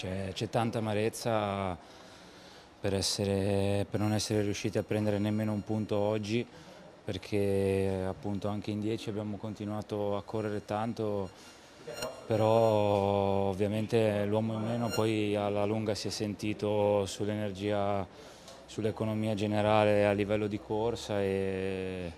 Cioè, c'è, tanta amarezza per, essere, per, non essere riusciti a prendere nemmeno un punto oggi perché appunto anche in 10 abbiamo continuato a correre tanto però ovviamente l'uomo in meno poi alla lunga si è sentito sull'energia, sull'economia generale a livello di corsa e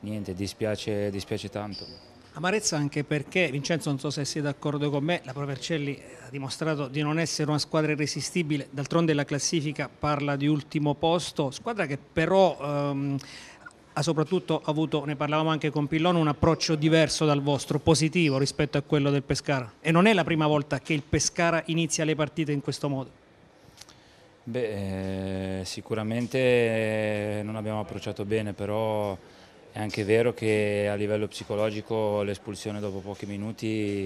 niente, dispiace, dispiace tanto. Amarezza anche perché, Vincenzo, non so se sei d'accordo con me, la Provercelli ha dimostrato di non essere una squadra irresistibile, d'altronde la classifica parla di ultimo posto, squadra che però... Ehm, ha soprattutto avuto, ne parlavamo anche con Pillone, un approccio diverso dal vostro, positivo rispetto a quello del Pescara. E non è la prima volta che il Pescara inizia le partite in questo modo. Beh, eh, sicuramente non abbiamo approcciato bene, però è anche vero che a livello psicologico l'espulsione dopo pochi minuti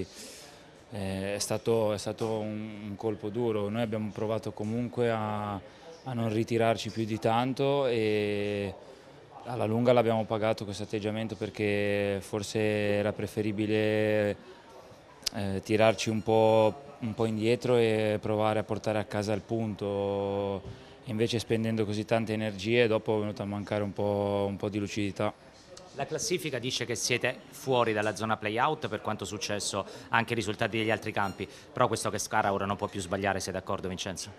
eh, è stato, è stato un, un, colpo duro. Noi abbiamo provato comunque a, a non ritirarci più di tanto e alla lunga l'abbiamo pagato questo atteggiamento perché forse era preferibile eh, tirarci un po', un po', indietro e provare a portare a casa il punto. Invece spendendo così tante energie dopo è venuta a mancare un po', un po di lucidità. La classifica dice che siete fuori dalla zona play-out per quanto successo anche i risultati degli altri campi, però questo che Scara ora non può più sbagliare, sei d'accordo Vincenzo?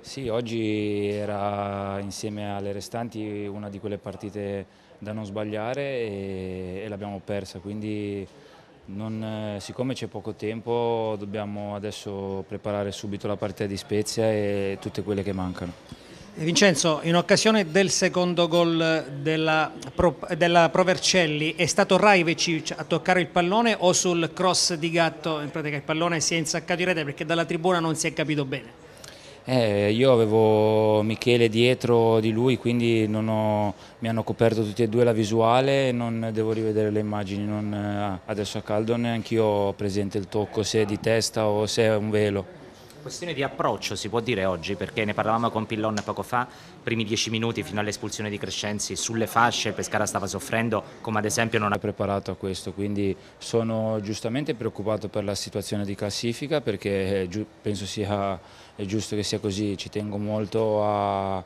Sì, oggi era insieme alle restanti una di quelle partite da non sbagliare e, e l'abbiamo persa, quindi non, siccome c'è poco tempo dobbiamo adesso preparare subito la partita di Spezia e tutte quelle che mancano. Eh, Vincenzo, in occasione del secondo gol della, della, Provercelli è stato Raivecic a toccare il pallone o sul cross di gatto in pratica il pallone si è insaccato in rete perché dalla tribuna non si è capito bene? Eh, io avevo Michele dietro di lui quindi ho, mi hanno coperto tutti e due la visuale e non devo rivedere le immagini, non, eh, adesso a caldo neanche io ho presente il tocco se è di testa o se è un velo. Questione di approccio si può dire oggi, perché ne parlavamo con Pillon poco fa, primi dieci minuti fino all'espulsione di Crescenzi, sulle fasce Pescara stava soffrendo, come ad esempio non ha preparato a questo, quindi sono giustamente preoccupato per la situazione di classifica, perché penso sia giusto che sia così, ci tengo molto a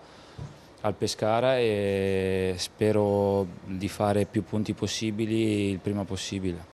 al Pescara e spero di fare più punti possibili il prima possibile.